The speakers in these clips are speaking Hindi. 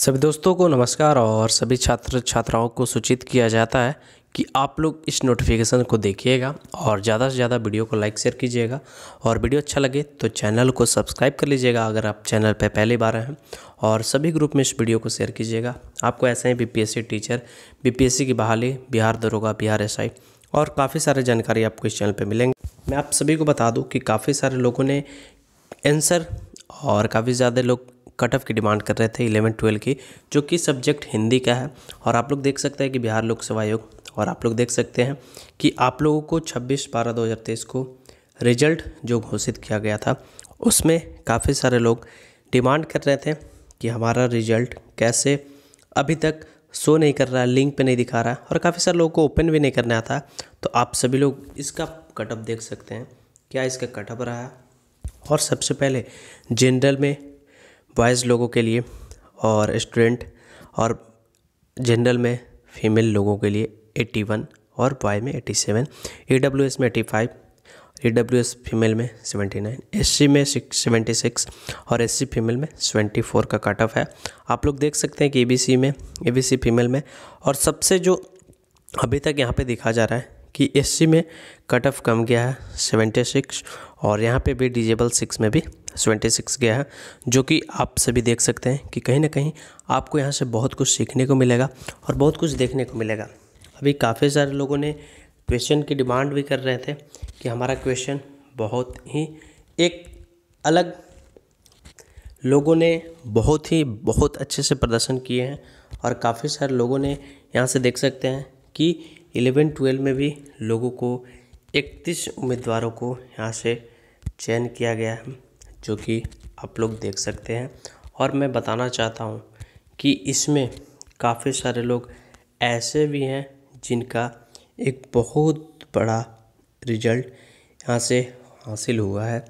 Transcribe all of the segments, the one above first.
सभी दोस्तों को नमस्कार और सभी छात्र छात्राओं को सूचित किया जाता है कि आप लोग इस नोटिफिकेशन को देखिएगा और ज़्यादा से ज़्यादा वीडियो को लाइक शेयर कीजिएगा और वीडियो अच्छा लगे तो चैनल को सब्सक्राइब कर लीजिएगा अगर आप चैनल पर पहली बार हैं और सभी ग्रुप में इस वीडियो को शेयर कीजिएगा आपको ऐसे ही बी टीचर बी की बहाली बिहार दरोगा बिहार एस और काफ़ी सारे जानकारी आपको इस चैनल पर मिलेंगे मैं आप सभी को बता दूँ कि काफ़ी सारे लोगों ने एंसर और काफ़ी ज़्यादा लोग कट ऑफ की डिमांड कर रहे थे इलेवन ट्वेल्व की जो कि सब्जेक्ट हिंदी का है और आप लोग देख सकते हैं कि बिहार लोक सेवा आयोग और आप लोग देख सकते हैं कि आप लोगों को छब्बीस बारह दो को रिजल्ट जो घोषित किया गया था उसमें काफ़ी सारे लोग डिमांड कर रहे थे कि हमारा रिजल्ट कैसे अभी तक शो नहीं कर रहा है लिंक पे नहीं दिखा रहा है और काफ़ी सारे लोगों को ओपन भी नहीं करने आता तो आप सभी लोग इसका कटअप देख सकते हैं क्या इसका कटअप रहा है और सबसे पहले जनरल में बॉयज़ लोगों के लिए और स्टूडेंट और जनरल में फीमेल लोगों के लिए 81 और बॉय में 87 सेवन में 85 फाइव फीमेल में 79 एससी में 76 और एससी फीमेल में 74 का कट ऑफ है आप लोग देख सकते हैं कि एबीसी में एबीसी फीमेल में और सबसे जो अभी तक यहाँ पे देखा जा रहा है कि एससी में कट ऑफ कम गया है 76 और यहाँ पे भी डिजेबल सिक्स में भी सेवेंटी सिक्स गया है जो कि आप सभी देख सकते हैं कि कहीं ना कहीं आपको यहाँ से बहुत कुछ सीखने को मिलेगा और बहुत कुछ देखने को मिलेगा अभी काफ़ी सारे लोगों ने क्वेश्चन की डिमांड भी कर रहे थे कि हमारा क्वेश्चन बहुत ही एक अलग लोगों ने बहुत ही बहुत अच्छे से प्रदर्शन किए हैं और काफ़ी सारे लोगों ने यहाँ से देख सकते हैं कि इलेवन ट्वेल्व में भी लोगों को इकतीस उम्मीदवारों को यहाँ से चयन किया गया है जो कि आप लोग देख सकते हैं और मैं बताना चाहता हूँ कि इसमें काफ़ी सारे लोग ऐसे भी हैं जिनका एक बहुत बड़ा रिजल्ट यहाँ से हासिल हुआ है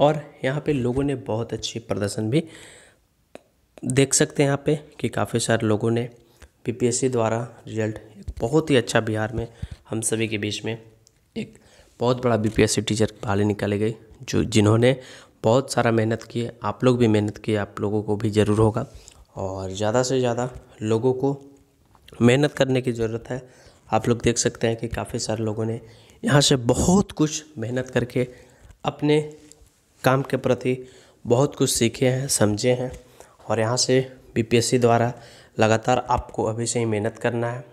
और यहाँ पे लोगों ने बहुत अच्छे प्रदर्शन भी देख सकते हैं यहाँ पे कि काफ़ी सारे लोगों ने पीपीएससी द्वारा रिजल्ट बहुत ही अच्छा बिहार में हम सभी के बीच में एक बहुत बड़ा बीपीएससी टीचर बहाली निकाली गई जो जिन्होंने बहुत सारा मेहनत किए आप लोग भी मेहनत किए आप लोगों को भी ज़रूर होगा और ज़्यादा से ज़्यादा लोगों को मेहनत करने की ज़रूरत है आप लोग देख सकते हैं कि काफ़ी सारे लोगों ने यहाँ से बहुत कुछ मेहनत करके अपने काम के प्रति बहुत कुछ सीखे हैं समझे हैं और यहाँ से बीपीएससी द्वारा लगातार आपको अभी से ही मेहनत करना है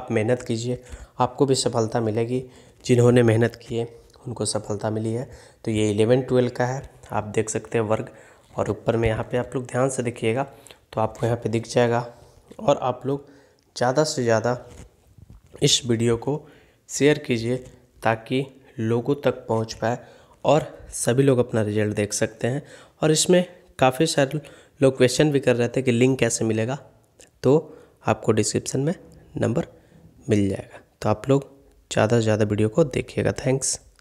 आप मेहनत कीजिए आपको भी सफलता मिलेगी जिन्होंने मेहनत किए उनको सफलता मिली है तो ये इलेवन ट्वेल्व का है आप देख सकते हैं वर्ग और ऊपर में यहाँ पे आप लोग ध्यान से देखिएगा तो आपको यहाँ पे दिख जाएगा और आप लोग ज़्यादा से ज़्यादा इस वीडियो को शेयर कीजिए ताकि लोगों तक पहुँच पाए और सभी लोग अपना रिजल्ट देख सकते हैं और इसमें काफ़ी सारे लोग क्वेश्चन भी कर रहे थे कि लिंक कैसे मिलेगा तो आपको डिस्क्रिप्शन में नंबर मिल जाएगा तो आप लोग ज़्यादा से ज़्यादा वीडियो को देखिएगा थैंक्स